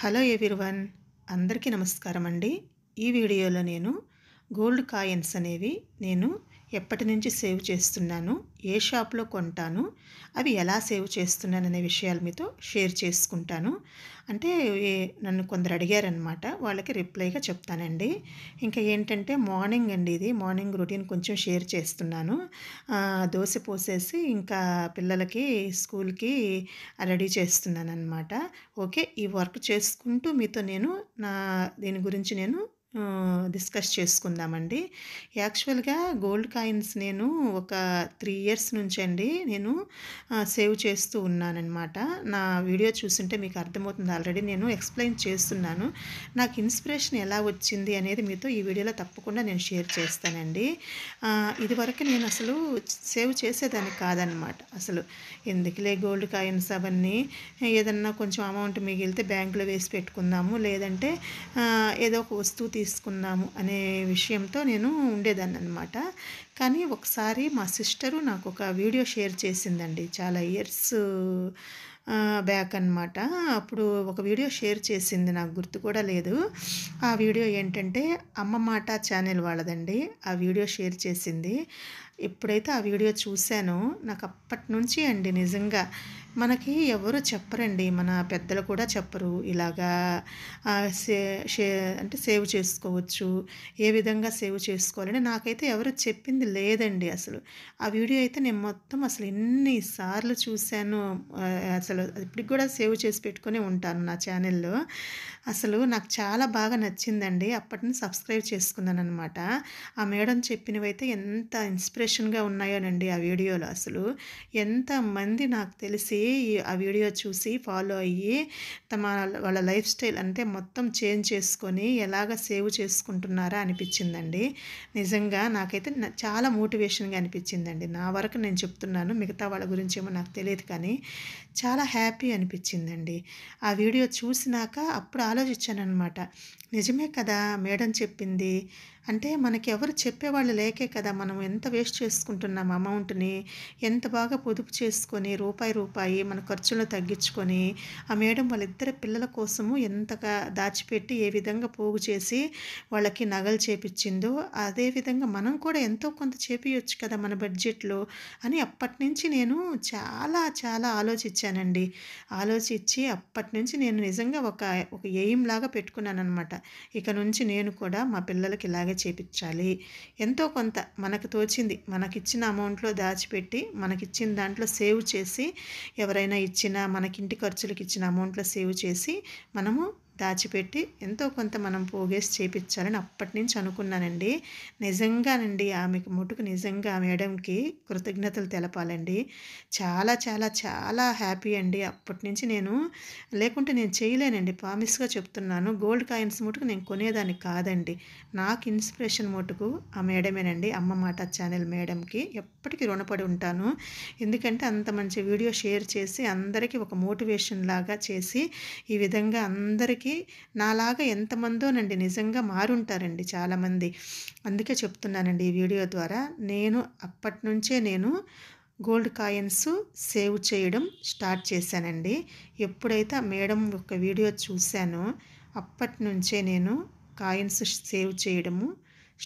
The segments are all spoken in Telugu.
హలో ఎవ్రీవన్ అందరికీ నమస్కారం అండి ఈ వీడియోలో నేను గోల్డ్ కాయిన్స్ అనేవి నేను ఎప్పటి నుంచి సేవ్ చేస్తున్నాను ఏ షాప్లో కొంటాను అవి ఎలా సేవ్ చేస్తున్నాను అనే విషయాలు మీతో షేర్ చేసుకుంటాను అంటే నన్ను కొందరు అడిగారనమాట వాళ్ళకి రిప్లైగా చెప్తానండి ఇంకా ఏంటంటే మార్నింగ్ అండి ఇది మార్నింగ్ రొటీన్ కొంచెం షేర్ చేస్తున్నాను దోశ పోసేసి ఇంకా పిల్లలకి స్కూల్కి రెడీ చేస్తున్నాను అనమాట ఓకే ఈ వర్క్ చేసుకుంటూ మీతో నేను నా దీని గురించి నేను డిస్కస్ చేసుకుందామండి యాక్చువల్గా గోల్డ్ కాయిన్స్ నేను ఒక త్రీ ఇయర్స్ నుంచి అండి నేను సేవ్ చేస్తూ ఉన్నానన్నమాట నా వీడియో చూసుంటే మీకు అర్థమవుతుంది ఆల్రెడీ నేను ఎక్స్ప్లెయిన్ చేస్తున్నాను నాకు ఇన్స్పిరేషన్ ఎలా వచ్చింది అనేది మీతో ఈ వీడియోలో తప్పకుండా నేను షేర్ చేస్తానండి ఇదివరకు నేను అసలు సేవ్ చేసేదాన్ని కాదనమాట అసలు ఎందుకులే గోల్డ్ కాయిన్స్ అవన్నీ ఏదన్నా కొంచెం అమౌంట్ మిగిలితే బ్యాంకులో వేసి పెట్టుకుందాము లేదంటే ఏదో ఒక వస్తువు తీసుకుందాము అనే విషయంతో నేను ఉండేదాన్ని అనమాట కానీ ఒకసారి మా సిస్టరు నాకు ఒక వీడియో షేర్ చేసిందండి చాలా ఇయర్స్ బ్యాక్ అనమాట అప్పుడు ఒక వీడియో షేర్ చేసింది నాకు గుర్తు కూడా లేదు ఆ వీడియో ఏంటంటే అమ్మ మాట ఛానల్ వాళ్ళదండి ఆ వీడియో షేర్ చేసింది ఎప్పుడైతే ఆ వీడియో చూశానో నాకు అప్పటి నుంచి అండి నిజంగా మనకి ఎవరు చెప్పరండి మన పెద్దలు కూడా చెప్పరు ఇలాగా సే షే అంటే సేవ్ చేసుకోవచ్చు ఏ విధంగా సేవ్ చేసుకోవాలని నాకైతే ఎవరు చెప్పింది లేదండి అసలు ఆ వీడియో అయితే నేను మొత్తం అసలు ఎన్నిసార్లు చూశాను అసలు ఇప్పటికి కూడా సేవ్ చేసి పెట్టుకునే ఉంటాను నా ఛానల్లో అసలు నాకు చాలా బాగా నచ్చిందండి అప్పటిని సబ్స్క్రైబ్ చేసుకున్నాను అనమాట ఆ మేడం చెప్పినవైతే ఎంత ఇన్స్పిరేషన్ ఇన్స్పిరేషన్గా ఉన్నాయోనండి ఆ వీడియోలు అసలు ఎంతమంది నాకు తెలిసి ఆ వీడియో చూసి ఫాలో అయ్యి తమ వాళ్ళ లైఫ్ స్టైల్ అంటే మొత్తం చేంజ్ చేసుకొని ఎలాగ సేవ్ చేసుకుంటున్నారా అనిపించిందండి నిజంగా నాకైతే చాలా మోటివేషన్గా అనిపించిందండి నా వరకు నేను చెప్తున్నాను మిగతా వాళ్ళ గురించి ఏమో నాకు తెలియదు కానీ చాలా హ్యాపీ అనిపించిందండి ఆ వీడియో చూసినాక అప్పుడు ఆలోచించాను అనమాట నిజమే కదా మేడం చెప్పింది అంటే మనకి ఎవరు చెప్పేవాళ్ళు లేకే కదా మనం ఎంత వేస్ట్ చేసుకుంటున్నాం అమౌంట్ని ఎంత బాగా పొదుపు చేసుకొని రూపాయి రూపాయి మన ఖర్చులను తగ్గించుకొని ఆ మేడం వాళ్ళిద్దరు పిల్లల కోసము ఎంతగా దాచిపెట్టి ఏ విధంగా పోగు చేసి వాళ్ళకి నగలు చేపించిందో అదేవిధంగా మనం కూడా ఎంతో కొంత చేపించచ్చు కదా మన బడ్జెట్లో అని అప్పటి నుంచి నేను చాలా చాలా ఆలోచించానండి ఆలోచించి అప్పటి నుంచి నేను నిజంగా ఒక ఒక ఎయిమ్ లాగా పెట్టుకున్నాను అనమాట ఇక నుంచి నేను కూడా మా పిల్లలకి ఇలాగే చేపించాలి ఎంతో కొంత మనకు తోచింది మనకిచ్చిన అమౌంట్లో దాచిపెట్టి మనకిచ్చిన దాంట్లో సేవ్ చేసి ఎవరైనా ఇచ్చిన మనకింటి ఖర్చులకు ఇచ్చిన అమౌంట్లో సేవ్ చేసి మనము దాచిపెట్టి ఎంతో కొంత మనం పోగేసి చేపించాలని అప్పటి నుంచి అనుకున్నానండి నిజంగానండి ఆమెకు ముట్టుకు నిజంగా మేడంకి కృతజ్ఞతలు తెలపాలండి చాలా చాలా చాలా హ్యాపీ అండి అప్పటి నుంచి నేను లేకుంటే నేను చేయలేనండి ప్రామిస్గా చెప్తున్నాను గోల్డ్ కాయిన్స్ ముట్టుకు నేను కొనేదాన్ని కాదండి నాకు ఇన్స్పిరేషన్ ముట్టుకు ఆ మేడమేనండి అమ్మ మాట ఛానల్ మేడంకి ఎప్పటికీ రుణపడి ఉంటాను ఎందుకంటే అంత మంచి వీడియో షేర్ చేసి అందరికీ ఒక మోటివేషన్ లాగా చేసి ఈ విధంగా అందరికీ వాళ్ళకి నాలాగా ఎంతమందోనండి నిజంగా మారుంటారండి చాలామంది అందుకే చెప్తున్నానండి ఈ వీడియో ద్వారా నేను అప్పటి నుంచే నేను గోల్డ్ కాయిన్స్ సేవ్ చేయడం స్టార్ట్ చేశానండి ఎప్పుడైతే మేడం ఒక వీడియో చూశానో అప్పటి నుంచే నేను కాయిన్స్ సేవ్ చేయడము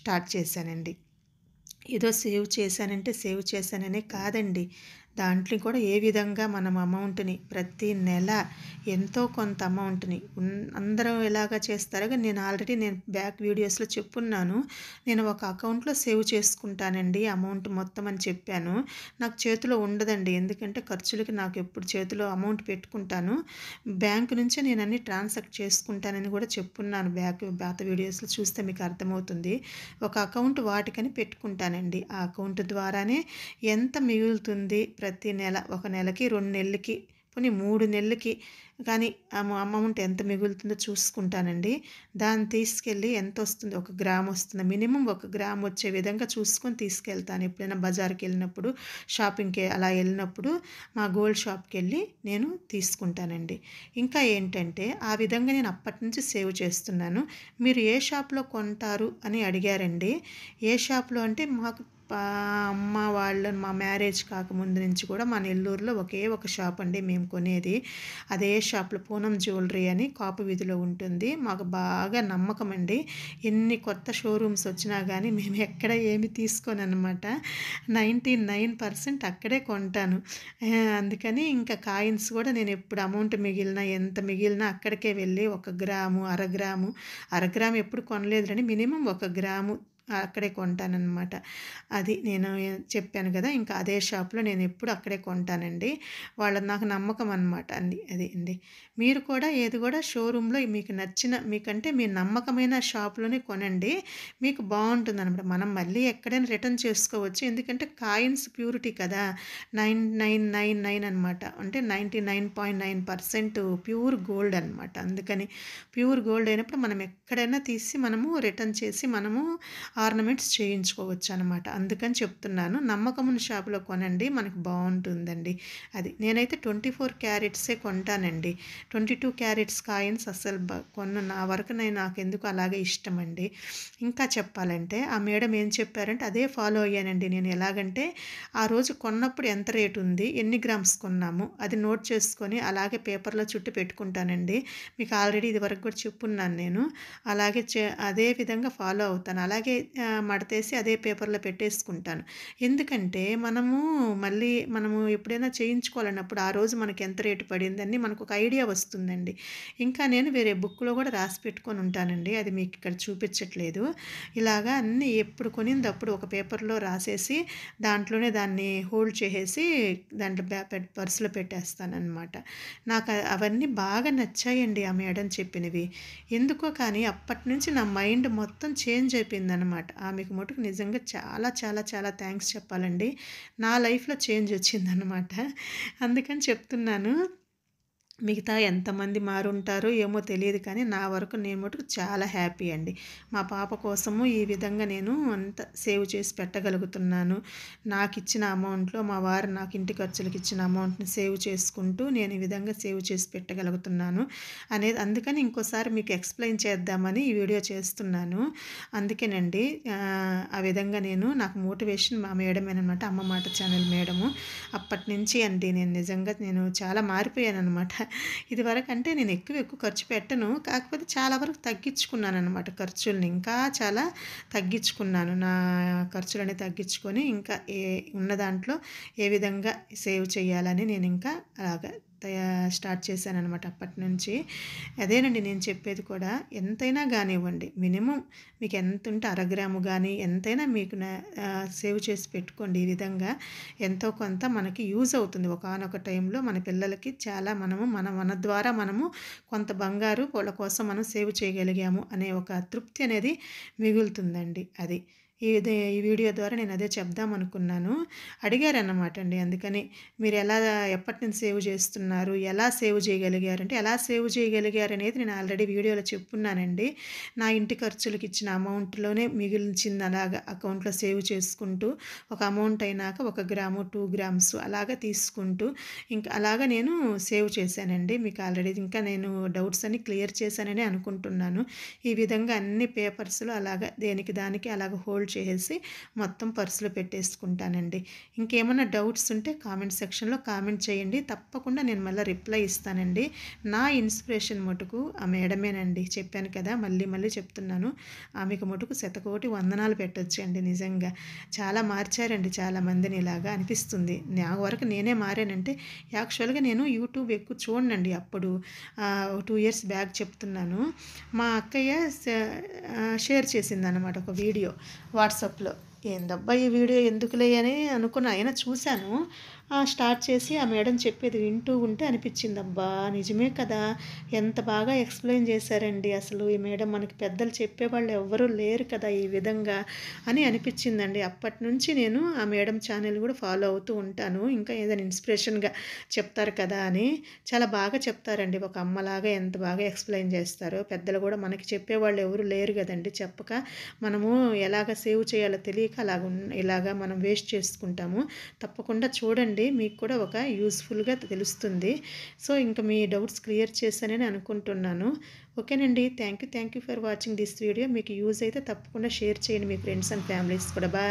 స్టార్ట్ చేశానండి ఏదో సేవ్ చేశానంటే సేవ్ చేశాననే కాదండి దాంట్లో కూడా ఏ విధంగా మనం అమౌంట్ని ప్రతి నెల ఎంతో కొంత అమౌంట్ని అందరూ ఎలాగ చేస్తారో నేను ఆల్రెడీ నేను బ్యాక్ వీడియోస్లో చెప్పున్నాను నేను ఒక అకౌంట్లో సేవ్ చేసుకుంటానండి అమౌంట్ మొత్తం అని చెప్పాను నాకు చేతిలో ఉండదండి ఎందుకంటే ఖర్చులకి నాకు ఎప్పుడు చేతిలో అమౌంట్ పెట్టుకుంటాను బ్యాంక్ నుంచే నేను అన్ని ట్రాన్సాక్ట్ చేసుకుంటానని కూడా చెప్పున్నాను బ్యాక్ పాత వీడియోస్లో చూస్తే మీకు అర్థమవుతుంది ఒక అకౌంట్ వాటికని పెట్టుకుంటానండి ఆ అకౌంట్ ద్వారానే ఎంత మిగులుతుంది ప్రతి నెల ఒక నెలకి రెండు నెలలకి పోనీ మూడు నెలలకి కానీ ఆ అమౌంట్ ఎంత మిగులుతుందో చూసుకుంటానండి దాన్ని తీసుకెళ్ళి ఎంత వస్తుంది ఒక గ్రామ్ వస్తుంది మినిమం ఒక గ్రామ్ వచ్చే విధంగా చూసుకొని తీసుకెళ్తాను ఎప్పుడైనా బజార్కి వెళ్ళినప్పుడు షాపింగ్కి అలా వెళ్ళినప్పుడు మా గోల్డ్ షాప్కి వెళ్ళి నేను తీసుకుంటానండి ఇంకా ఏంటంటే ఆ విధంగా నేను అప్పటి నుంచి సేవ్ చేస్తున్నాను మీరు ఏ షాప్లో కొంటారు అని అడిగారండి ఏ షాప్లో అంటే మాకు అమ్మ వాళ్ళు మా మ్యారేజ్ కాకముందు నుంచి కూడా మా నెల్లూరులో ఒకే ఒక షాప్ అండి మేము కొనేది అదే షాప్లో పూనం జ్యువెలరీ అని కాపు వీధిలో ఉంటుంది మాకు బాగా నమ్మకం అండి ఎన్ని కొత్త షోరూమ్స్ వచ్చినా కానీ మేము ఎక్కడ ఏమి తీసుకొని అనమాట నైంటీ నైన్ పర్సెంట్ అక్కడే కొంటాను అందుకని ఇంకా కాయిన్స్ కూడా నేను ఎప్పుడు అమౌంట్ మిగిలినా ఎంత మిగిలినా అక్కడికే వెళ్ళి ఒక గ్రాము అర గ్రాము అర గ్రాము ఎప్పుడు కొనలేదులని మినిమం ఒక గ్రాము అక్కడే కొంటానన్నమాట అది నేను చెప్పాను కదా ఇంకా అదే షాప్లో నేను ఎప్పుడు అక్కడే కొంటానండి వాళ్ళ నాకు నమ్మకం అనమాట అండి అది అండి మీరు కూడా ఏది కూడా షోరూంలో మీకు నచ్చిన మీకంటే మీ నమ్మకమైన షాప్లోనే కొనండి మీకు బాగుంటుంది అనమాట మనం మళ్ళీ ఎక్కడైనా రిటర్న్ చేసుకోవచ్చు ఎందుకంటే కాయిన్స్ ప్యూరిటీ కదా నైన్ నైన్ నైన్ నైన్ అనమాట అంటే ninety nine point nine percent pure gold అనమాట అందుకని ప్యూర్ గోల్డ్ అయినప్పుడు మనం ఎక్కడైనా తీసి మనము రిటర్న్ చేసి మనము ఆర్నమెంట్స్ చేయించుకోవచ్చు అనమాట అందుకని చెప్తున్నాను నమ్మకమున్న షాపులో కొనండి మనకు బాగుంటుందండి అది నేనైతే ట్వంటీ ఫోర్ క్యారెట్సే కొంటానండి ట్వంటీ టూ క్యారెట్స్ కాయిన్స్ అస్సలు కొన్న నా వరకు నేను నాకు ఎందుకు అలాగే ఇష్టం అండి ఇంకా చెప్పాలంటే ఆ మేడం ఏం చెప్పారంటే అదే ఫాలో అయ్యానండి నేను ఎలాగంటే ఆ రోజు కొన్నప్పుడు ఎంత రేటు ఉంది ఎన్ని గ్రామ్స్ కొన్నాము అది నోట్ చేసుకొని అలాగే పేపర్లో చుట్టూ పెట్టుకుంటానండి మీకు ఆల్రెడీ ఇది వరకు కూడా చెప్పున్నాను నేను అలాగే చే అదే విధంగా ఫాలో అవుతాను అలాగే మడతేసి అదే పేపర్లో పెట్టేసుకుంటాను ఎందుకంటే మనము మళ్ళీ మనము ఎప్పుడైనా చేయించుకోవాలన్నప్పుడు ఆ రోజు మనకి ఎంత రేటు పడిందని మనకు ఒక ఐడియా వస్తుందండి ఇంకా నేను వేరే బుక్లో కూడా రాసి పెట్టుకొని ఉంటానండి అది మీకు ఇక్కడ చూపించట్లేదు ఇలాగా అన్నీ ఎప్పుడు కొనింది అప్పుడు ఒక పేపర్లో రాసేసి దాంట్లోనే దాన్ని హోల్డ్ చేసేసి దాంట్లో పర్సులో పెట్టేస్తాను అనమాట నాకు అవన్నీ బాగా నచ్చాయండి ఆ మేడం చెప్పినవి ఎందుకో కానీ అప్పటి నుంచి నా మైండ్ మొత్తం చేంజ్ అయిపోయిందనమాట అనమాట ఆమెకు మటుకు నిజంగా చాలా చాలా చాలా థ్యాంక్స్ చెప్పాలండి నా లైఫ్లో చేంజ్ వచ్చిందనమాట అందుకని చెప్తున్నాను మిగతా ఎంతమంది మారుంటారో ఏమో తెలియదు కానీ నా వరకు నేను మటుకు చాలా హ్యాపీ అండి మా పాప కోసము ఈ విధంగా నేను అంత సేవ్ చేసి పెట్టగలుగుతున్నాను నాకు ఇచ్చిన అమౌంట్లో మా వారు నాకు ఇంటి ఖర్చులకు ఇచ్చిన అమౌంట్ని సేవ్ చేసుకుంటూ నేను ఈ విధంగా సేవ్ చేసి పెట్టగలుగుతున్నాను అనేది అందుకని ఇంకోసారి మీకు ఎక్స్ప్లెయిన్ చేద్దామని ఈ వీడియో చేస్తున్నాను అందుకేనండి ఆ విధంగా నేను నాకు మోటివేషన్ మా మేడమేనమాట అమ్మ మాట ఛానల్ మేడము అప్పటి నుంచి అండి నేను నిజంగా నేను చాలా మారిపోయాను అనమాట ఇదివరకు అంటే నేను ఎక్కువ ఎక్కువ ఖర్చు పెట్టను కాకపోతే చాలా వరకు తగ్గించుకున్నాను అనమాట ఖర్చుల్ని ఇంకా చాలా తగ్గించుకున్నాను నా ఖర్చులని తగ్గించుకొని ఇంకా ఏ ఉన్న దాంట్లో ఏ విధంగా సేవ్ చేయాలని నేను ఇంకా అలాగా తయా స్టార్ట్ చేశాను అనమాట అప్పటి నుంచి అదేనండి నేను చెప్పేది కూడా ఎంతైనా కానివ్వండి మినిమం మీకు ఎంత ఉంటే అరగ్రాము కానీ ఎంతైనా మీకు సేవ్ చేసి పెట్టుకోండి ఈ విధంగా ఎంతో కొంత మనకి యూజ్ అవుతుంది ఒకనొక టైంలో మన పిల్లలకి చాలా మనము మన మన ద్వారా మనము కొంత బంగారు వాళ్ళ కోసం మనం సేవ్ చేయగలిగాము అనే ఒక తృప్తి అనేది మిగులుతుందండి అది ఇదే ఈ వీడియో ద్వారా నేను అదే చెప్దాం అనుకున్నాను అడిగారన్నమాట అండి అందుకని మీరు ఎలా ఎప్పటి నుంచి సేవ్ చేస్తున్నారు ఎలా సేవ్ చేయగలిగారంటే ఎలా సేవ్ చేయగలిగారు అనేది నేను ఆల్రెడీ వీడియోలో చెప్పున్నానండి నా ఇంటి ఖర్చులకు ఇచ్చిన అమౌంట్లోనే మిగిలించింది అలాగా అకౌంట్లో సేవ్ చేసుకుంటూ ఒక అమౌంట్ అయినాక ఒక గ్రాము టూ గ్రామ్స్ అలాగా తీసుకుంటూ ఇంకా అలాగా నేను సేవ్ చేశానండి మీకు ఆల్రెడీ ఇంకా నేను డౌట్స్ అన్ని క్లియర్ చేశానని అనుకుంటున్నాను ఈ విధంగా అన్ని పేపర్స్లో అలాగా దేనికి దానికి అలాగ హోల్డ్ చేసేసి మొత్తం పర్సులో పెట్టేసుకుంటానండి ఇంకేమైనా డౌట్స్ ఉంటే కామెంట్ సెక్షన్లో కామెంట్ చేయండి తప్పకుండా నేను మళ్ళీ రిప్లై ఇస్తానండి నా ఇన్స్పిరేషన్ మటుకు ఆ మేడమేనండి చెప్పాను కదా మళ్ళీ మళ్ళీ చెప్తున్నాను ఆమెకు మటుకు శతకోటి వందనాలు పెట్టచ్చు అండి నిజంగా చాలా మార్చారండి చాలామందిని ఇలాగా అనిపిస్తుంది నా వరకు నేనే మారానంటే యాక్చువల్గా నేను యూట్యూబ్ ఎక్కువ చూడండి అప్పుడు టూ ఇయర్స్ బ్యాక్ చెప్తున్నాను మా అక్కయ్య షేర్ చేసింది అనమాట ఒక వీడియో వాట్సాప్లో ఏందబ్బా ఈ వీడియో ఎందుకులే అని అనుకున్నా అయినా చూశాను స్టార్ట్ చేసి ఆ మేడం చెప్పేది వింటూ ఉంటే అనిపించింది అబ్బా నిజమే కదా ఎంత బాగా ఎక్స్ప్లెయిన్ చేశారండి అసలు ఈ మేడం మనకి పెద్దలు చెప్పేవాళ్ళు ఎవ్వరూ లేరు కదా ఈ విధంగా అని అనిపించిందండి అప్పటి నుంచి నేను ఆ మేడం ఛానల్ కూడా ఫాలో అవుతూ ఉంటాను ఇంకా ఏదైనా ఇన్స్పిరేషన్గా చెప్తారు కదా అని చాలా బాగా చెప్తారండి ఒక అమ్మలాగా ఎంత బాగా ఎక్స్ప్లెయిన్ చేస్తారు పెద్దలు కూడా మనకి చెప్పేవాళ్ళు ఎవరు లేరు కదండి చెప్పక మనము ఎలాగ సేవ్ చేయాలో తెలియక అలాగ ఇలాగా మనం వేస్ట్ చేసుకుంటాము తప్పకుండా చూడండి ఉంటుంది మీకు కూడా ఒక యూస్ఫుల్గా తెలుస్తుంది సో ఇంకా మీ డౌట్స్ క్లియర్ చేశానని అనుకుంటున్నాను ఓకేనండి thank you thank you for watching this video మీకు యూజ్ అయితే తప్పకుండా షేర్ చేయండి మీ ఫ్రెండ్స్ అండ్ ఫ్యామిలీస్ కూడా బాయ్